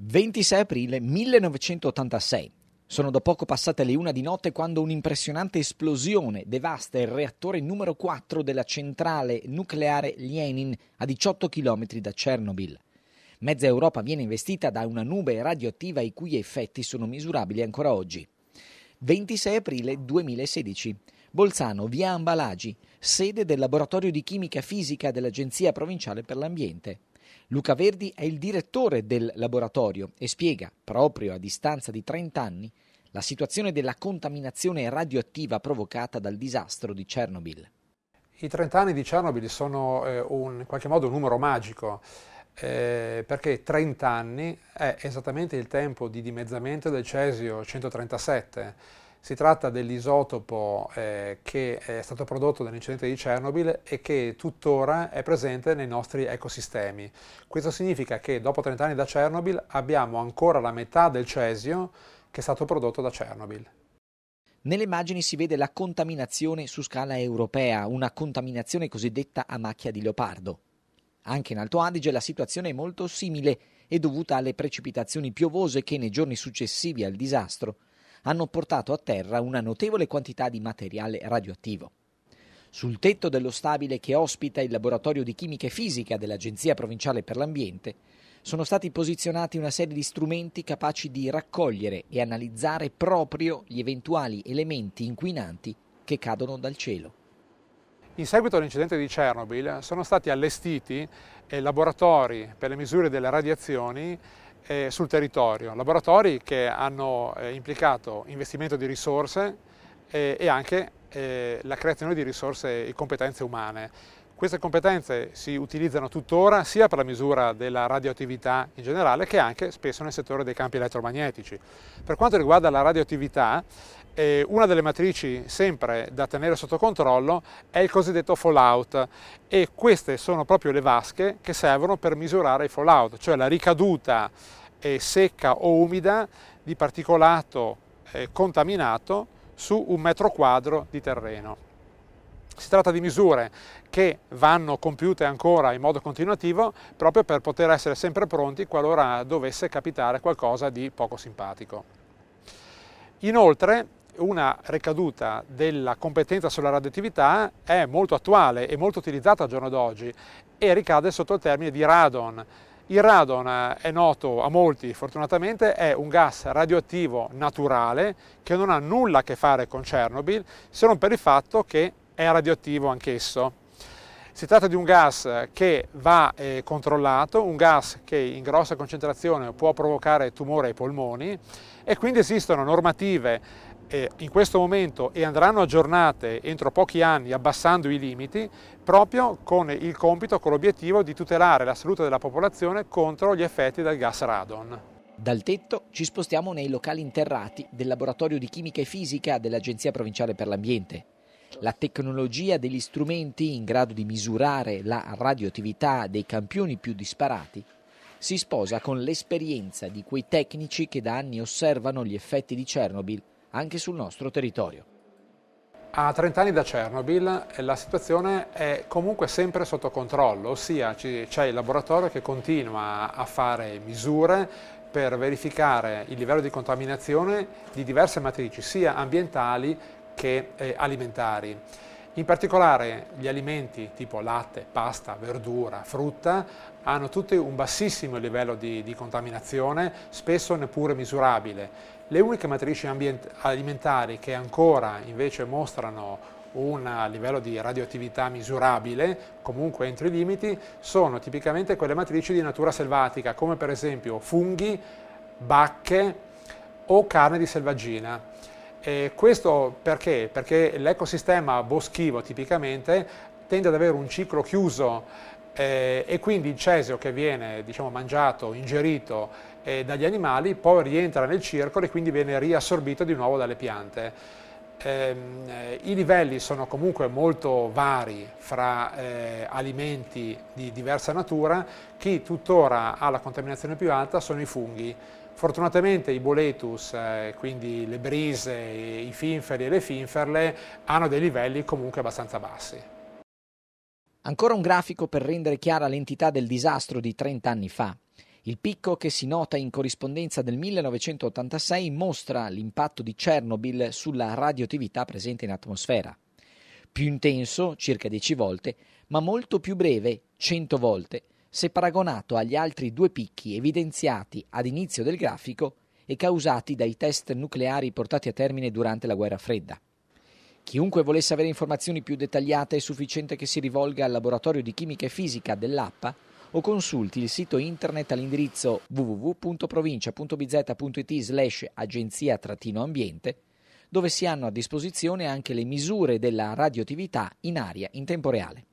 26 aprile 1986. Sono da poco passate le una di notte quando un'impressionante esplosione devasta il reattore numero 4 della centrale nucleare Lenin a 18 km da Chernobyl. Mezza Europa viene investita da una nube radioattiva i cui effetti sono misurabili ancora oggi. 26 aprile 2016. Bolzano, via Ambalagi, sede del laboratorio di chimica fisica dell'Agenzia provinciale per l'ambiente. Luca Verdi è il direttore del laboratorio e spiega, proprio a distanza di 30 anni, la situazione della contaminazione radioattiva provocata dal disastro di Chernobyl. I 30 anni di Chernobyl sono eh, un, in qualche modo un numero magico. Eh, perché 30 anni è esattamente il tempo di dimezzamento del cesio 137 si tratta dell'isotopo eh, che è stato prodotto nell'incidente di Chernobyl e che tuttora è presente nei nostri ecosistemi. Questo significa che dopo 30 anni da Chernobyl abbiamo ancora la metà del cesio che è stato prodotto da Chernobyl. Nelle immagini si vede la contaminazione su scala europea, una contaminazione cosiddetta a macchia di leopardo. Anche in Alto Adige la situazione è molto simile e dovuta alle precipitazioni piovose che nei giorni successivi al disastro hanno portato a terra una notevole quantità di materiale radioattivo. Sul tetto dello stabile che ospita il laboratorio di chimica e fisica dell'Agenzia provinciale per l'ambiente sono stati posizionati una serie di strumenti capaci di raccogliere e analizzare proprio gli eventuali elementi inquinanti che cadono dal cielo. In seguito all'incidente di Chernobyl sono stati allestiti eh, laboratori per le misure delle radiazioni eh, sul territorio, laboratori che hanno eh, implicato investimento di risorse eh, e anche eh, la creazione di risorse e competenze umane. Queste competenze si utilizzano tuttora sia per la misura della radioattività in generale che anche spesso nel settore dei campi elettromagnetici. Per quanto riguarda la radioattività, eh, una delle matrici sempre da tenere sotto controllo è il cosiddetto fallout e queste sono proprio le vasche che servono per misurare il fallout, cioè la ricaduta eh, secca o umida di particolato eh, contaminato su un metro quadro di terreno. Si tratta di misure che vanno compiute ancora in modo continuativo proprio per poter essere sempre pronti qualora dovesse capitare qualcosa di poco simpatico. Inoltre una ricaduta della competenza sulla radioattività è molto attuale e molto utilizzata al giorno d'oggi e ricade sotto il termine di radon. Il radon eh, è noto a molti, fortunatamente è un gas radioattivo naturale che non ha nulla a che fare con Chernobyl se non per il fatto che è radioattivo anch'esso. Si tratta di un gas che va eh, controllato, un gas che in grossa concentrazione può provocare tumore ai polmoni e quindi esistono normative eh, in questo momento e andranno aggiornate entro pochi anni abbassando i limiti proprio con il compito, con l'obiettivo di tutelare la salute della popolazione contro gli effetti del gas radon. Dal tetto ci spostiamo nei locali interrati del laboratorio di chimica e fisica dell'Agenzia Provinciale per l'Ambiente. La tecnologia degli strumenti in grado di misurare la radioattività dei campioni più disparati si sposa con l'esperienza di quei tecnici che da anni osservano gli effetti di Chernobyl anche sul nostro territorio. A 30 anni da Chernobyl eh, la situazione è comunque sempre sotto controllo, ossia c'è il laboratorio che continua a fare misure per verificare il livello di contaminazione di diverse matrici, sia ambientali che eh, alimentari. In particolare gli alimenti tipo latte, pasta, verdura, frutta hanno tutti un bassissimo livello di, di contaminazione, spesso neppure misurabile. Le uniche matrici alimentari che ancora invece mostrano un livello di radioattività misurabile, comunque entro i limiti, sono tipicamente quelle matrici di natura selvatica, come per esempio funghi, bacche o carne di selvaggina. E questo perché? Perché l'ecosistema boschivo tipicamente tende ad avere un ciclo chiuso eh, e quindi il cesio che viene diciamo, mangiato, ingerito eh, dagli animali poi rientra nel circolo e quindi viene riassorbito di nuovo dalle piante. Ehm, eh, I livelli sono comunque molto vari fra eh, alimenti di diversa natura, chi tuttora ha la contaminazione più alta sono i funghi, Fortunatamente i boletus, eh, quindi le brise, i finferi e le finferle, hanno dei livelli comunque abbastanza bassi. Ancora un grafico per rendere chiara l'entità del disastro di 30 anni fa. Il picco che si nota in corrispondenza del 1986 mostra l'impatto di Chernobyl sulla radioattività presente in atmosfera. Più intenso, circa 10 volte, ma molto più breve, 100 volte, se paragonato agli altri due picchi evidenziati ad inizio del grafico e causati dai test nucleari portati a termine durante la guerra fredda. Chiunque volesse avere informazioni più dettagliate è sufficiente che si rivolga al laboratorio di chimica e fisica dell'APPA o consulti il sito internet all'indirizzo www.provincia.bz.it slash agenzia-ambiente dove si hanno a disposizione anche le misure della radioattività in aria in tempo reale.